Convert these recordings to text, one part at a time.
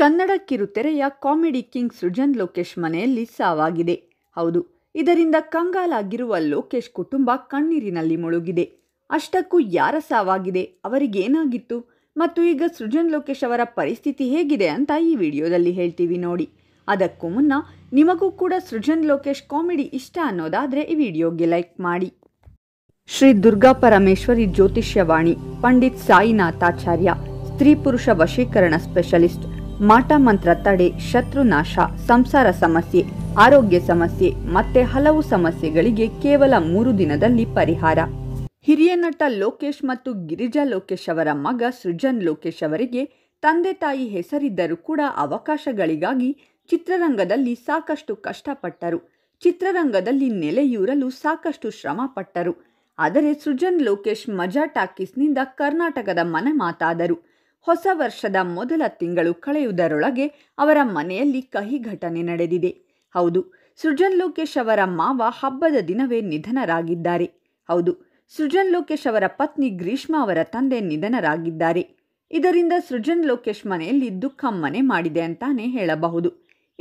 ಕನ್ನಡ ಕಿರುತೆರೆಯ comedy king Srujan Lokesh ಮನೆಯಲ್ಲಿ ಸಾವಾಗಿದೆ ಹೌದು ಇದರಿಂದ ಕಂಗಾಲಾಗಿರುವ ಲೋಕೇಶ್ ಕುಟುಂಬ ಕಣ್ಣೀರಿನಲ್ಲಿ ಮುಳುಗಿದೆ ಅಷ್ಟಕ್ಕೂ ಯಾರ ಸಾವಾಗಿದೆ ಅವರಿಗೇನಾಗಿತ್ತು ಮತ್ತು ಈಗ ಸೃಜನ್ ಲೋಕೇಶ್ ಅವರ ಪರಿಸ್ಥಿತಿ ಹೇಗಿದೆ ಅಂತ ಈ ವಿಡಿಯೋದಲ್ಲಿ ಹೇಳ್ತೀವಿ ನೋಡಿ ಅದಕ್ಕೂ ಮುನ್ನ ನಿಮಗೂ ಕೂಡ ಸೃಜನ್ ಲೋಕೇಶ್ ಕಾಮಿಡಿ ಇಷ್ಟ ಅನ್ನೋದಾದರೆ ಈ ವಿಡಿಯೋಗೆ ಲೈಕ್ ಮಾಡಿ ಶ್ರೀ ದುರ್ಗಾ ಪರಮೇಶ್ವರಿ ಜ್ಯೋತಿಷ್ಯವಾಣಿ ಪಂಡಿತ್ ಸಾಯಿನಾಥಾಚಾರ್ಯ ಸ್ತ್ರೀ ಪುರುಷ ವಶೀಕರಣ ಸ್ಪೆಷಲಿಸ್ಟ್ ಮಾಟ ಮಂತ್ರ ತಡೆ ನಾಶ ಸಂಸಾರ ಸಮಸ್ಯೆ ಆರೋಗ್ಯ ಸಮಸ್ಯೆ ಮತ್ತೆ ಹಲವು ಸಮಸ್ಯೆಗಳಿಗೆ ಕೇವಲ ಮೂರು ದಿನದಲ್ಲಿ ಪರಿಹಾರ ಹಿರಿಯ ನಟ ಲೋಕೇಶ್ ಮತ್ತು ಗಿರಿಜಾ ಲೋಕೇಶ್ ಅವರ ಮಗ ಸೃಜನ್ ಲೋಕೇಶ್ ಅವರಿಗೆ ತಂದೆ ತಾಯಿ ಹೆಸರಿದ್ದರೂ ಕೂಡ ಅವಕಾಶಗಳಿಗಾಗಿ ಚಿತ್ರರಂಗದಲ್ಲಿ ಸಾಕಷ್ಟು ಕಷ್ಟಪಟ್ಟರು ಚಿತ್ರರಂಗದಲ್ಲಿ ನೆಲೆಯೂರಲು ಸಾಕಷ್ಟು ಶ್ರಮ ಪಟ್ಟರು ಆದರೆ ಸೃಜನ್ ಲೋಕೇಶ್ ಮಜಾ ಟಾಕೀಸ್ನಿಂದ ಕರ್ನಾಟಕದ ಮನೆ ಮಾತಾದರು ಹೊಸ ವರ್ಷದ ಮೊದಲ ತಿಂಗಳು ಕಳೆಯುವುದರೊಳಗೆ ಅವರ ಮನೆಯಲ್ಲಿ ಕಹಿ ಘಟನೆ ನಡೆದಿದೆ ಹೌದು ಸೃಜನ್ ಲೋಕೇಶ್ ಅವರ ಮಾವ ಹಬ್ಬದ ದಿನವೇ ನಿಧನರಾಗಿದ್ದಾರೆ ಹೌದು ಸೃಜನ್ ಲೋಕೇಶ್ ಅವರ ಪತ್ನಿ ಗ್ರೀಷ್ಮಾ ಅವರ ತಂದೆ ನಿಧನರಾಗಿದ್ದಾರೆ ಇದರಿಂದ ಸೃಜನ್ ಲೋಕೇಶ್ ಮನೆಯಲ್ಲಿ ದುಃಖ ಮನೆ ಮಾಡಿದೆ ಅಂತಾನೆ ಹೇಳಬಹುದು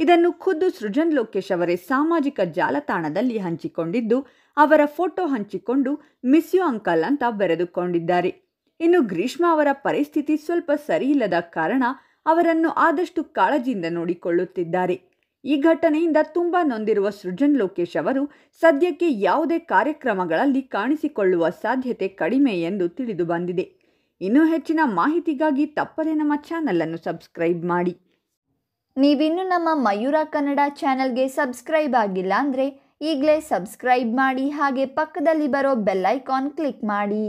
ಇದನ್ನು ಖುದ್ದು ಸೃಜನ್ ಲೋಕೇಶ್ ಅವರೇ ಸಾಮಾಜಿಕ ಜಾಲತಾಣದಲ್ಲಿ ಹಂಚಿಕೊಂಡಿದ್ದು ಅವರ ಫೋಟೋ ಹಂಚಿಕೊಂಡು ಮಿಸ್ ಯು ಅಂಕಲ್ ಅಂತ ಬರೆದುಕೊಂಡಿದ್ದಾರೆ ಇನ್ನು ಗ್ರೀಷ್ಮ ಅವರ ಪರಿಸ್ಥಿತಿ ಸ್ವಲ್ಪ ಸರಿಯಿಲ್ಲದ ಕಾರಣ ಅವರನ್ನು ಆದಷ್ಟು ಕಾಳಜಿಯಿಂದ ನೋಡಿಕೊಳ್ಳುತ್ತಿದ್ದಾರೆ ಈ ಘಟನೆಯಿಂದ ತುಂಬ ನೊಂದಿರುವ ಸೃಜನ್ ಲೋಕೇಶ್ ಅವರು ಸದ್ಯಕ್ಕೆ ಯಾವುದೇ ಕಾರ್ಯಕ್ರಮಗಳಲ್ಲಿ ಕಾಣಿಸಿಕೊಳ್ಳುವ ಸಾಧ್ಯತೆ ಕಡಿಮೆ ಎಂದು ತಿಳಿದು ಬಂದಿದೆ ಇನ್ನೂ ಹೆಚ್ಚಿನ ಮಾಹಿತಿಗಾಗಿ ತಪ್ಪದೆ ನಮ್ಮ ಚಾನಲನ್ನು ಸಬ್ಸ್ಕ್ರೈಬ್ ಮಾಡಿ ನೀವಿನ್ನು ನಮ್ಮ ಮಯೂರ ಕನ್ನಡ ಚಾನಲ್ಗೆ ಸಬ್ಸ್ಕ್ರೈಬ್ ಆಗಿಲ್ಲ ಅಂದರೆ ಈಗಲೇ ಸಬ್ಸ್ಕ್ರೈಬ್ ಮಾಡಿ ಹಾಗೆ ಪಕ್ಕದಲ್ಲಿ ಬರೋ ಬೆಲ್ಲೈಕಾನ್ ಕ್ಲಿಕ್ ಮಾಡಿ